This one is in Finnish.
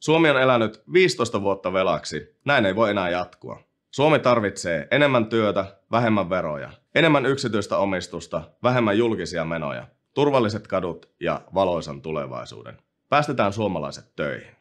Suomi on elänyt 15 vuotta velaksi. Näin ei voi enää jatkua. Suomi tarvitsee enemmän työtä, vähemmän veroja, enemmän yksityistä omistusta, vähemmän julkisia menoja, turvalliset kadut ja valoisan tulevaisuuden. Päästetään suomalaiset töihin.